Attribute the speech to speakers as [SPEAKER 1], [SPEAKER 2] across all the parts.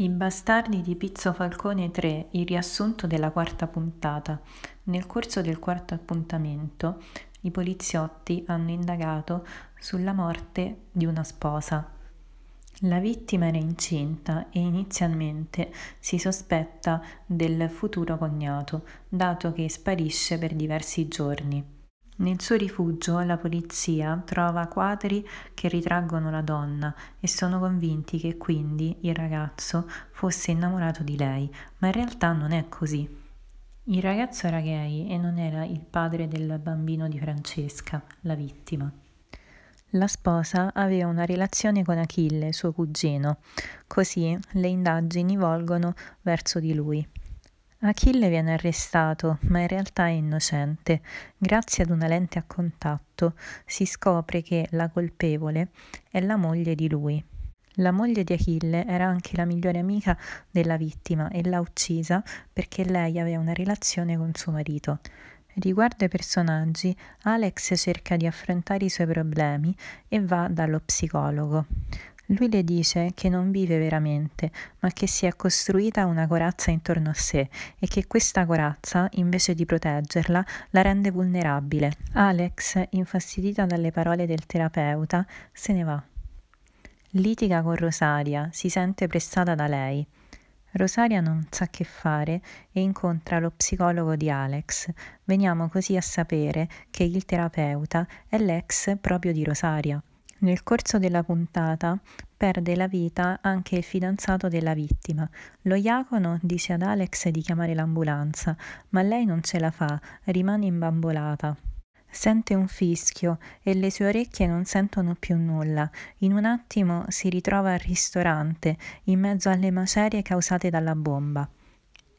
[SPEAKER 1] I Bastardi di Pizzo Falcone 3, il riassunto della quarta puntata. Nel corso del quarto appuntamento, i poliziotti hanno indagato sulla morte di una sposa. La vittima era incinta e inizialmente si sospetta del futuro cognato, dato che sparisce per diversi giorni. Nel suo rifugio la polizia trova quadri che ritraggono la donna e sono convinti che quindi il ragazzo fosse innamorato di lei, ma in realtà non è così. Il ragazzo era gay e non era il padre del bambino di Francesca, la vittima. La sposa aveva una relazione con Achille, suo cugino, così le indagini volgono verso di lui Achille viene arrestato, ma in realtà è innocente. Grazie ad una lente a contatto si scopre che la colpevole è la moglie di lui. La moglie di Achille era anche la migliore amica della vittima e l'ha uccisa perché lei aveva una relazione con suo marito. Riguardo ai personaggi, Alex cerca di affrontare i suoi problemi e va dallo psicologo. Lui le dice che non vive veramente, ma che si è costruita una corazza intorno a sé e che questa corazza, invece di proteggerla, la rende vulnerabile. Alex, infastidita dalle parole del terapeuta, se ne va. Litiga con Rosaria, si sente pressata da lei. Rosaria non sa che fare e incontra lo psicologo di Alex. Veniamo così a sapere che il terapeuta è l'ex proprio di Rosaria. Nel corso della puntata perde la vita anche il fidanzato della vittima. Lo Iacono dice ad Alex di chiamare l'ambulanza, ma lei non ce la fa, rimane imbambolata. Sente un fischio e le sue orecchie non sentono più nulla. In un attimo si ritrova al ristorante, in mezzo alle macerie causate dalla bomba.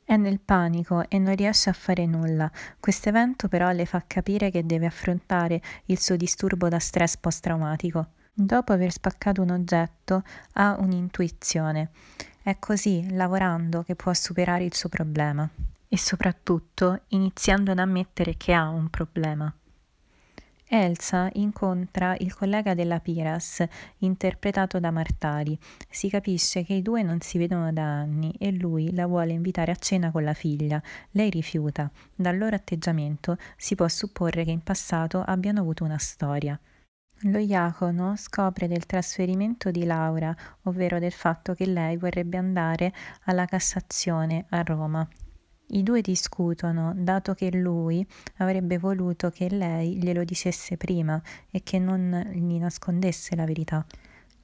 [SPEAKER 1] È nel panico e non riesce a fare nulla. Questo evento però le fa capire che deve affrontare il suo disturbo da stress post-traumatico. Dopo aver spaccato un oggetto, ha un'intuizione. È così, lavorando, che può superare il suo problema. E soprattutto, iniziando ad ammettere che ha un problema. Elsa incontra il collega della Piras, interpretato da Martari. Si capisce che i due non si vedono da anni e lui la vuole invitare a cena con la figlia. Lei rifiuta. Dal loro atteggiamento si può supporre che in passato abbiano avuto una storia. Lo Iacono scopre del trasferimento di Laura, ovvero del fatto che lei vorrebbe andare alla Cassazione a Roma i due discutono, dato che lui avrebbe voluto che lei glielo dicesse prima e che non gli nascondesse la verità.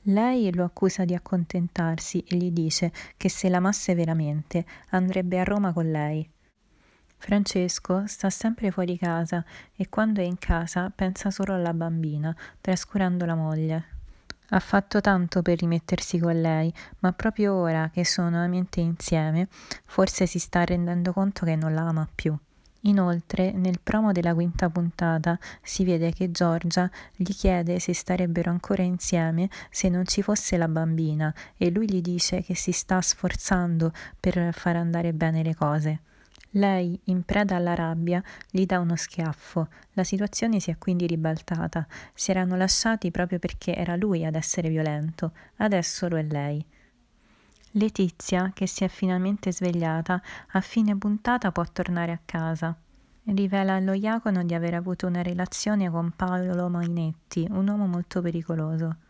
[SPEAKER 1] Lei lo accusa di accontentarsi e gli dice che se l'amasse veramente andrebbe a Roma con lei. Francesco sta sempre fuori casa e quando è in casa pensa solo alla bambina, trascurando la moglie. Ha fatto tanto per rimettersi con lei, ma proprio ora che sono nuovamente insieme, forse si sta rendendo conto che non la ama più. Inoltre, nel promo della quinta puntata si vede che Giorgia gli chiede se starebbero ancora insieme se non ci fosse la bambina e lui gli dice che si sta sforzando per far andare bene le cose. Lei, in preda alla rabbia, gli dà uno schiaffo. La situazione si è quindi ribaltata. Si erano lasciati proprio perché era lui ad essere violento. Adesso lo è lei. Letizia, che si è finalmente svegliata, a fine puntata può tornare a casa. Rivela allo Iacono di aver avuto una relazione con Paolo Mainetti, un uomo molto pericoloso.